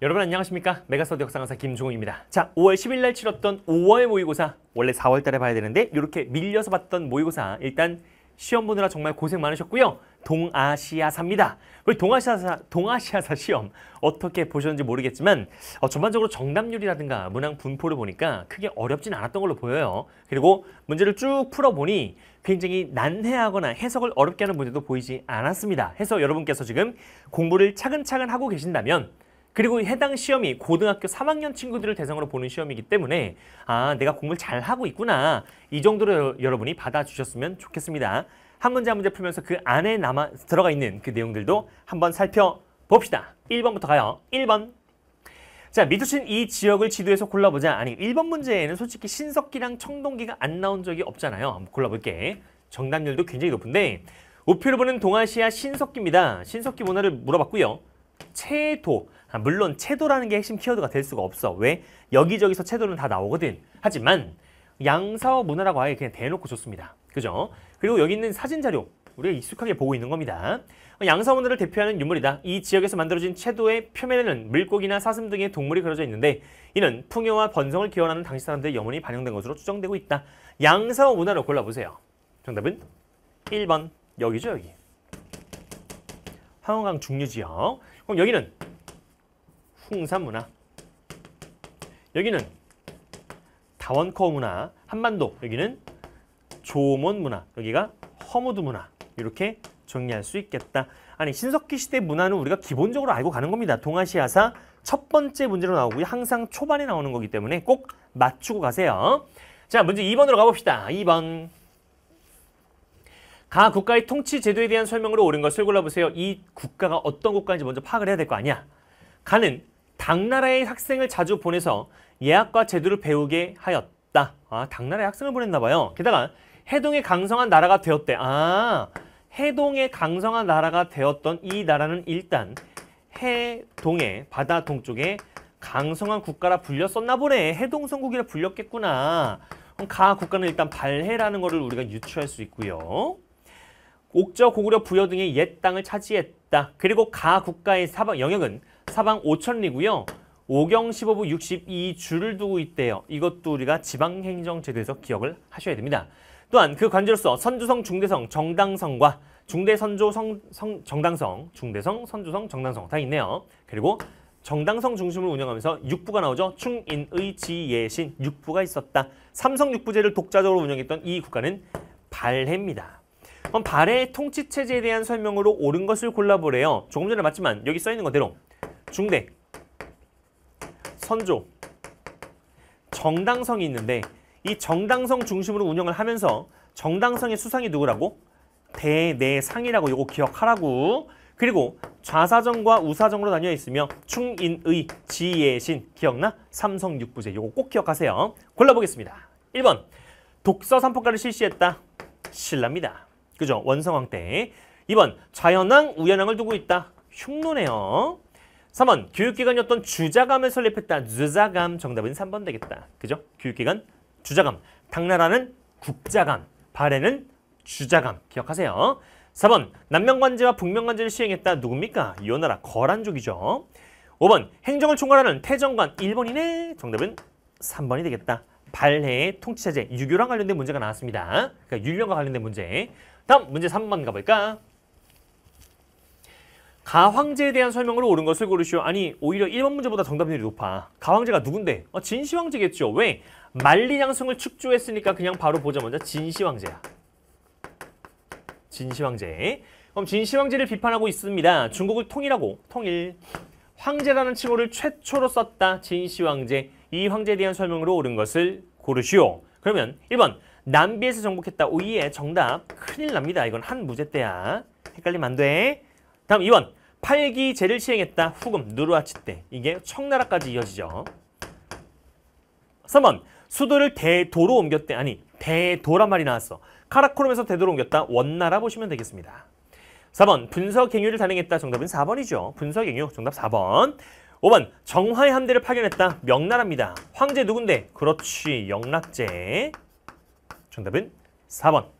여러분 안녕하십니까 메가스터디 역사강사 김종우입니다 자 5월 10일 날 치렀던 5월 모의고사 원래 4월 달에 봐야 되는데 이렇게 밀려서 봤던 모의고사 일단 시험 보느라 정말 고생 많으셨고요 동아시아사입니다 우리 동아시아사, 동아시아사 시험 어떻게 보셨는지 모르겠지만 어, 전반적으로 정답률이라든가 문항 분포를 보니까 크게 어렵진 않았던 걸로 보여요 그리고 문제를 쭉 풀어보니 굉장히 난해하거나 해석을 어렵게 하는 문제도 보이지 않았습니다 해서 여러분께서 지금 공부를 차근차근 하고 계신다면 그리고 해당 시험이 고등학교 3학년 친구들을 대상으로 보는 시험이기 때문에 아 내가 공부를 잘하고 있구나 이 정도로 여러분이 받아주셨으면 좋겠습니다. 한 문제 한 문제 풀면서 그 안에 남아 들어가 있는 그 내용들도 한번 살펴봅시다. 1번부터 가요. 1번 자, 미투친 이 지역을 지도에서 골라보자. 아니, 1번 문제에는 솔직히 신석기랑 청동기가 안 나온 적이 없잖아요. 한번 골라볼게. 정답률도 굉장히 높은데 우표를 보는 동아시아 신석기입니다. 신석기 문화를 물어봤고요. 채도 아, 물론 채도라는 게 핵심 키워드가 될 수가 없어. 왜? 여기저기서 채도는 다 나오거든. 하지만 양서 문화라고 아예 그냥 대놓고 좋습니다. 그죠? 그리고 여기 있는 사진 자료 우리가 익숙하게 보고 있는 겁니다. 양서 문화를 대표하는 유물이다. 이 지역에서 만들어진 채도의 표면에는 물고기나 사슴 등의 동물이 그려져 있는데 이는 풍요와 번성을 기원하는 당시 사람들의 염원이 반영된 것으로 추정되고 있다. 양서문화로 골라보세요. 정답은 1번 여기죠 여기. 황원강 중류지역. 그럼 여기는 흥산문화. 여기는 다원커 문화, 한반도. 여기는 조몬 문화. 여기가 허무드 문화. 이렇게 정리할 수 있겠다. 아니 신석기 시대 문화는 우리가 기본적으로 알고 가는 겁니다. 동아시아사 첫 번째 문제로 나오고요. 항상 초반에 나오는 거기 때문에 꼭 맞추고 가세요. 자 먼저 2번으로 가봅시다. 2번. 각 국가의 통치 제도에 대한 설명으로 옳은 것을 골라보세요. 이 국가가 어떤 국가인지 먼저 파악을 해야 될 거 아니야. 가는 당나라의 학생을 자주 보내서 예학과 제도를 배우게 하였다. 아, 당나라의 학생을 보냈나 봐요. 게다가 해동의 강성한 나라가 되었대. 아, 해동의 강성한 나라가 되었던 이 나라는 일단 해동의 바다 동쪽에 강성한 국가라 불렸었나 보네. 해동성국이라 불렸겠구나. 그럼 가 국가는 일단 발해라는 거를 우리가 유추할 수 있고요. 옥저 고구려 부여 등의 옛 땅을 차지했다. 그리고 가 국가의 사방 영역은 사방 5천리고요. 오경 15부 62주를 두고 있대요. 이것도 우리가 지방행정제도에서 기억을 하셔야 됩니다. 또한 그 관제로서 선주성, 중대성, 정당성과 중대선조, 성, 성, 정당성, 중대성, 선조성 정당성 다 있네요. 그리고 정당성 중심을 운영하면서 육부가 나오죠. 충인의 지예신 육부가 있었다. 삼성 육부제를 독자적으로 운영했던 이 국가는 발해입니다. 그럼 발의 통치체제에 대한 설명으로 옳은 것을 골라보래요. 조금 전에 맞지만 여기 써있는 것대로 중대, 선조, 정당성이 있는데 이 정당성 중심으로 운영을 하면서 정당성의 수상이 누구라고? 대내상이라고 요거 기억하라고 그리고 좌사정과 우사정으로 나뉘어 있으며 충인의 지예신 기억나? 삼성육부제 요거 꼭 기억하세요 골라보겠습니다 1번 독서삼포가를 실시했다 신랍니다 그죠? 원성왕 때. 2번 자연왕우연왕을 두고 있다. 흉노네요. 3번 교육기관이었던 주자감을 설립했다. 주자감 정답은 3번 되겠다. 그죠? 교육기관 주자감. 당나라는 국자감, 발해는 주자감. 기억하세요. 4번 남명관제와 북명관제를 시행했다. 누굽니까? 요나라 거란족이죠. 5번 행정을 총괄하는 태정관 1번이네. 정답은 3번이 되겠다. 발해의 통치체제, 유교랑 관련된 문제가 나왔습니다. 그러니까 윤령과 관련된 문제. 다음 문제 3번 가볼까? 가황제에 대한 설명으로 옳은 것을 고르시오. 아니 오히려 1번 문제보다 정답률이 높아. 가황제가 누군데? 어, 진시황제겠죠. 왜? 만리양성을 축조했으니까 그냥 바로 보자마자 진시황제야. 진시황제. 그럼 진시황제를 비판하고 있습니다. 중국을 통일하고 통일. 황제라는 칭호를 최초로 썼다. 진시황제. 이 황제에 대한 설명으로 옳은 것을 고르시오. 그러면 1번 남비에서 정복했다. 오이에 정답. 큰일 납니다. 이건 한 무제 때야. 헷갈리면 안 돼. 다음 2번. 팔기제를 시행했다. 후금, 누르아치 때. 이게 청나라까지 이어지죠. 3번. 수도를 대도로 옮겼대. 아니, 대도란 말이 나왔어. 카라코름에서 대도로 옮겼다. 원나라 보시면 되겠습니다. 4번. 분서갱유를 단행했다. 정답은 4번이죠. 분서갱유. 정답 4번. 5번. 정화의 함대를 파견했다. 명나라입니다. 황제 누군데? 그렇지. 영락제. 정답은 4번